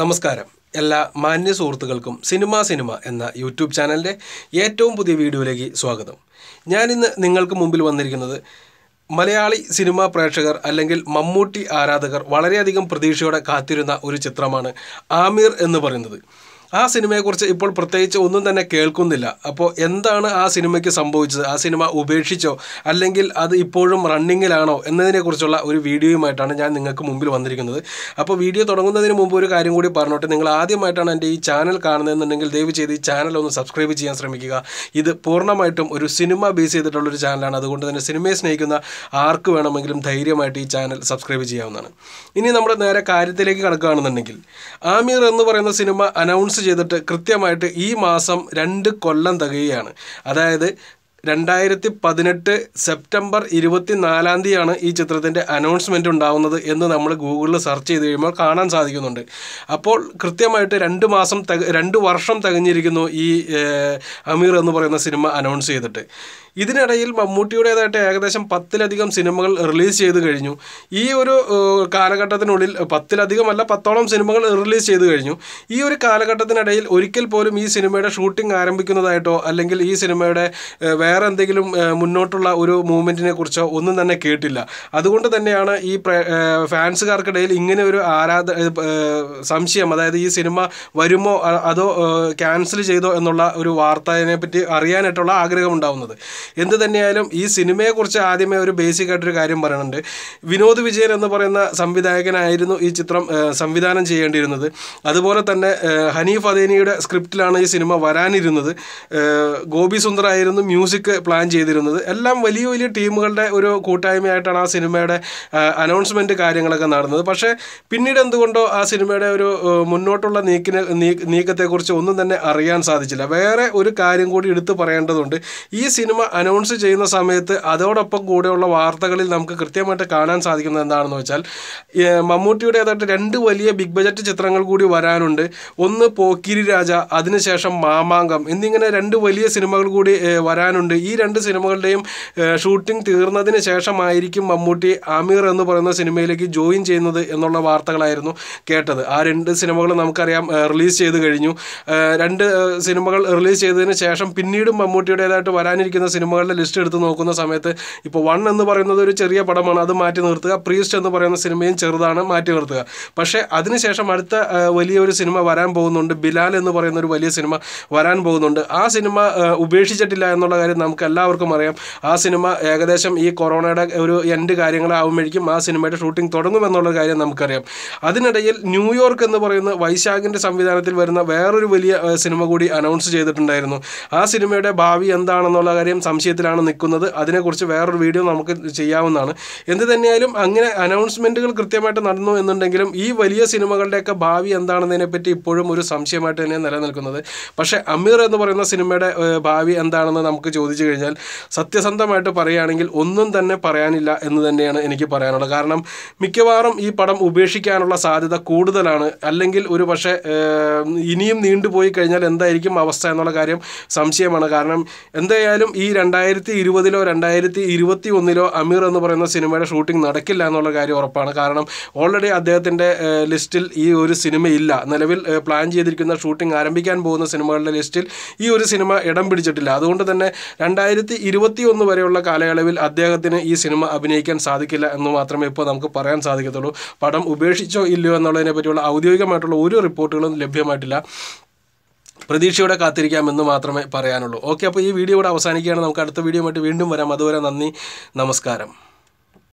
നമസ്കാരം എല്ലാ മാന്യ സുഹൃത്തുക്കൾക്കും സിനിമ സിനിമ എന്ന യൂട്യൂബ് ചാനലിൻ്റെ ഏറ്റവും പുതിയ വീഡിയോയിലേക്ക് സ്വാഗതം ഞാനിന്ന് നിങ്ങൾക്ക് മുമ്പിൽ വന്നിരിക്കുന്നത് മലയാളി സിനിമാ പ്രേക്ഷകർ അല്ലെങ്കിൽ മമ്മൂട്ടി ആരാധകർ വളരെയധികം പ്രതീക്ഷയോടെ കാത്തിരുന്ന ഒരു ചിത്രമാണ് ആമീർ എന്ന് പറയുന്നത് ആ സിനിമയെക്കുറിച്ച് ഇപ്പോൾ പ്രത്യേകിച്ച് ഒന്നും തന്നെ കേൾക്കുന്നില്ല അപ്പോൾ എന്താണ് ആ സിനിമയ്ക്ക് സംഭവിച്ചത് ആ സിനിമ ഉപേക്ഷിച്ചോ അല്ലെങ്കിൽ അത് ഇപ്പോഴും റണ്ണിങ്ങിലാണോ എന്നതിനെക്കുറിച്ചുള്ള ഒരു വീഡിയോയുമായിട്ടാണ് ഞാൻ നിങ്ങൾക്ക് മുമ്പിൽ വന്നിരിക്കുന്നത് അപ്പോൾ വീഡിയോ തുടങ്ങുന്നതിന് മുമ്പ് ഒരു കാര്യം കൂടി പറഞ്ഞോട്ടെ നിങ്ങൾ ആദ്യമായിട്ടാണ് എൻ്റെ ഈ ചാനൽ കാണുന്നതെന്നുണ്ടെങ്കിൽ ദയവ് ചെയ്ത് ഈ ചാനൽ ഒന്ന് സബ്സ്ക്രൈബ് ചെയ്യാൻ ശ്രമിക്കുക ഇത് പൂർണ്ണമായിട്ടും ഒരു സിനിമ ബേസ് ചെയ്തിട്ടുള്ളൊരു ചാനലാണ് അതുകൊണ്ട് തന്നെ സിനിമയെ സ്നേഹിക്കുന്ന ആർക്ക് വേണമെങ്കിലും ധൈര്യമായിട്ട് ഈ ചാനൽ സബ്സ്ക്രൈബ് ചെയ്യാവുന്നതാണ് ഇനി നമ്മൾ നേരെ കാര്യത്തിലേക്ക് കടക്കുകയാണെന്നുണ്ടെങ്കിൽ ആമീർ എന്ന് പറയുന്ന സിനിമ അനൗൺസ് ചെയ്തിട്ട് കൃത്യമായിട്ട് ഈ മാസം രണ്ട് കൊല്ലം തികയാണ് അതായത് രണ്ടായിരത്തി പതിനെട്ട് സെപ്റ്റംബർ ഇരുപത്തി നാലാം തീയതിയാണ് ഈ ചിത്രത്തിൻ്റെ അനൗൺസ്മെൻറ്റ് ഉണ്ടാവുന്നത് എന്ന് നമ്മൾ ഗൂഗിളിൽ സെർച്ച് ചെയ്ത് കഴിയുമ്പോൾ കാണാൻ സാധിക്കുന്നുണ്ട് അപ്പോൾ കൃത്യമായിട്ട് രണ്ട് മാസം രണ്ട് വർഷം തികഞ്ഞിരിക്കുന്നു ഈ അമീർ എന്ന് പറയുന്ന സിനിമ അനൗൺസ് ചെയ്തിട്ട് ഇതിനിടയിൽ മമ്മൂട്ടിയുടേതായിട്ട് ഏകദേശം പത്തിലധികം സിനിമകൾ റിലീസ് ചെയ്ത് കഴിഞ്ഞു ഈ ഒരു കാലഘട്ടത്തിനുള്ളിൽ പത്തിലധികം അല്ല പത്തോളം സിനിമകൾ റിലീസ് ചെയ്ത് കഴിഞ്ഞു ഈ ഒരു കാലഘട്ടത്തിനിടയിൽ ഒരിക്കൽ പോലും ഈ സിനിമയുടെ ഷൂട്ടിംഗ് ആരംഭിക്കുന്നതായിട്ടോ അല്ലെങ്കിൽ ഈ സിനിമയുടെ വേറെ എന്തെങ്കിലും മുന്നോട്ടുള്ള ഒരു മൂവ്മെൻറ്റിനെ കുറിച്ചോ ഒന്നും തന്നെ കേട്ടില്ല അതുകൊണ്ട് തന്നെയാണ് ഈ ഫാൻസുകാർക്കിടയിൽ ഇങ്ങനെ ഒരു ആരാധ സംശയം അതായത് ഈ സിനിമ വരുമോ അതോ ക്യാൻസൽ ചെയ്തോ എന്നുള്ള ഒരു വാർത്തയെ പറ്റി അറിയാനായിട്ടുള്ള ആഗ്രഹമുണ്ടാവുന്നത് എന്ത് തന്നെയായാലും ഈ സിനിമയെക്കുറിച്ച് ആദ്യമേ ഒരു ബേസിക് ആയിട്ടൊരു കാര്യം പറയുന്നുണ്ട് വിനോദ് വിജയൻ എന്ന് പറയുന്ന സംവിധായകനായിരുന്നു ഈ ചിത്രം സംവിധാനം ചെയ്യേണ്ടിയിരുന്നത് അതുപോലെ തന്നെ ഹനീഫ് അദേനിയുടെ സ്ക്രിപ്റ്റിലാണ് ഈ സിനിമ വരാനിരുന്നത് ഗോപി സുന്ദറായിരുന്നു ആയിരുന്നു മ്യൂസിക് പ്ലാൻ ചെയ്തിരുന്നത് എല്ലാം വലിയ വലിയ ടീമുകളുടെ ഒരു കൂട്ടായ്മയായിട്ടാണ് ആ സിനിമയുടെ അനൗൺസ്മെൻ്റ് കാര്യങ്ങളൊക്കെ നടന്നത് പക്ഷേ പിന്നീട് എന്തുകൊണ്ടോ ആ സിനിമയുടെ ഒരു മുന്നോട്ടുള്ള നീക്കിനെ നീക്കത്തെക്കുറിച്ച് ഒന്നും തന്നെ അറിയാൻ സാധിച്ചില്ല വേറെ ഒരു കാര്യം കൂടി എടുത്തു പറയേണ്ടതുണ്ട് ഈ സിനിമ അനൗൺസ് ചെയ്യുന്ന സമയത്ത് അതോടൊപ്പം കൂടെയുള്ള വാർത്തകളിൽ നമുക്ക് കൃത്യമായിട്ട് കാണാൻ സാധിക്കുന്നത് എന്താണെന്ന് വെച്ചാൽ മമ്മൂട്ടിയുടേതായിട്ട് രണ്ട് വലിയ ബിഗ് ബജറ്റ് ചിത്രങ്ങൾ കൂടി വരാനുണ്ട് ഒന്ന് പോക്കിരി രാജ അതിനുശേഷം മാമാങ്കം എന്നിങ്ങനെ രണ്ട് വലിയ സിനിമകൾ കൂടി വരാനുണ്ട് ഈ രണ്ട് സിനിമകളുടെയും ഷൂട്ടിംഗ് തീർന്നതിന് ശേഷമായിരിക്കും മമ്മൂട്ടി അമീർ എന്ന് പറയുന്ന സിനിമയിലേക്ക് ജോയിൻ ചെയ്യുന്നത് എന്നുള്ള വാർത്തകളായിരുന്നു കേട്ടത് ആ രണ്ട് സിനിമകളും നമുക്കറിയാം റിലീസ് ചെയ്ത് കഴിഞ്ഞു രണ്ട് സിനിമകൾ റിലീസ് ചെയ്തതിന് ശേഷം പിന്നീടും മമ്മൂട്ടിയുടേതായിട്ട് വരാനിരിക്കുന്ന സിനിമ സിനിമകളുടെ ലിസ്റ്റ് എടുത്ത് നോക്കുന്ന സമയത്ത് ഇപ്പോൾ വൺ എന്ന് പറയുന്നത് ഒരു ചെറിയ പടമാണ് അത് മാറ്റി നിർത്തുക പ്രീസ്റ്റ് എന്ന് പറയുന്ന സിനിമയും ചെറുതാണ് മാറ്റി നിർത്തുക പക്ഷേ അതിനുശേഷം അടുത്ത വലിയൊരു സിനിമ വരാൻ പോകുന്നുണ്ട് ബിലാൽ എന്ന് പറയുന്ന ഒരു വലിയ സിനിമ വരാൻ പോകുന്നുണ്ട് ആ സിനിമ ഉപേക്ഷിച്ചിട്ടില്ല എന്നുള്ള കാര്യം നമുക്ക് എല്ലാവർക്കും അറിയാം ആ സിനിമ ഏകദേശം ഈ കൊറോണയുടെ ഒരു എൻഡ് കാര്യങ്ങളാവുമ്പോഴേക്കും ആ സിനിമയുടെ ഷൂട്ടിംഗ് തുടങ്ങും എന്നുള്ള കാര്യം നമുക്കറിയാം അതിനിടയിൽ ന്യൂയോർക്ക് എന്ന് പറയുന്ന വൈശാഖിൻ്റെ സംവിധാനത്തിൽ വരുന്ന വേറൊരു വലിയ സിനിമ കൂടി അനൗൺസ് ചെയ്തിട്ടുണ്ടായിരുന്നു ആ സിനിമയുടെ ഭാവി എന്താണെന്നുള്ള കാര്യം സംശയത്തിലാണ് നിൽക്കുന്നത് അതിനെക്കുറിച്ച് വേറൊരു വീഡിയോ നമുക്ക് ചെയ്യാവുന്നതാണ് എന്ത് തന്നെയായാലും അങ്ങനെ അനൗൺസ്മെൻറ്റുകൾ കൃത്യമായിട്ട് നടന്നു എന്നുണ്ടെങ്കിലും ഈ വലിയ സിനിമകളുടെയൊക്കെ ഭാവി എന്താണെന്നതിനെപ്പറ്റി ഇപ്പോഴും ഒരു സംശയമായിട്ട് തന്നെ നിലനിൽക്കുന്നത് പക്ഷേ അമീർ എന്ന് പറയുന്ന സിനിമയുടെ ഭാവി എന്താണെന്ന് നമുക്ക് ചോദിച്ചു കഴിഞ്ഞാൽ സത്യസന്ധമായിട്ട് പറയുകയാണെങ്കിൽ ഒന്നും തന്നെ പറയാനില്ല എന്ന് തന്നെയാണ് എനിക്ക് പറയാനുള്ളത് കാരണം മിക്കവാറും ഈ പടം ഉപേക്ഷിക്കാനുള്ള സാധ്യത കൂടുതലാണ് അല്ലെങ്കിൽ ഒരു പക്ഷേ ഇനിയും നീണ്ടുപോയി കഴിഞ്ഞാൽ എന്തായിരിക്കും അവസ്ഥ എന്നുള്ള കാര്യം സംശയമാണ് കാരണം എന്തായാലും ഈ രണ്ടായിരത്തി ഇരുപതിലോ രണ്ടായിരത്തി ഇരുപത്തി ഒന്നിലോ അമീർ എന്ന് പറയുന്ന സിനിമയുടെ ഷൂട്ടിംഗ് നടക്കില്ല എന്നുള്ള കാര്യം ഉറപ്പാണ് കാരണം ഓൾറെഡി അദ്ദേഹത്തിൻ്റെ ലിസ്റ്റിൽ ഈ ഒരു സിനിമ ഇല്ല നിലവിൽ പ്ലാൻ ചെയ്തിരിക്കുന്ന ഷൂട്ടിംഗ് ആരംഭിക്കാൻ പോകുന്ന സിനിമകളുടെ ലിസ്റ്റിൽ ഈ ഒരു സിനിമ ഇടം പിടിച്ചിട്ടില്ല അതുകൊണ്ട് തന്നെ രണ്ടായിരത്തി ഇരുപത്തി ഒന്ന് വരെയുള്ള കാലയളവിൽ അദ്ദേഹത്തിന് ഈ സിനിമ അഭിനയിക്കാൻ സാധിക്കില്ല എന്ന് മാത്രമേ ഇപ്പോൾ നമുക്ക് പറയാൻ സാധിക്കത്തുള്ളൂ പടം ഉപേക്ഷിച്ചോ ഇല്ലയോ എന്നുള്ളതിനെ പറ്റിയുള്ള ഔദ്യോഗികമായിട്ടുള്ള ഒരു റിപ്പോർട്ടുകളും ലഭ്യമായിട്ടില്ല പ്രതീക്ഷയോടെ കാത്തിരിക്കാമെന്ന് മാത്രമേ പറയാനുള്ളൂ ഓക്കെ അപ്പോൾ ഈ വീഡിയോ ഇവിടെ അവസാനിക്കുകയാണ് നമുക്ക് അടുത്ത വീഡിയോ വീണ്ടും വരാം അതുവരെ നന്ദി നമസ്കാരം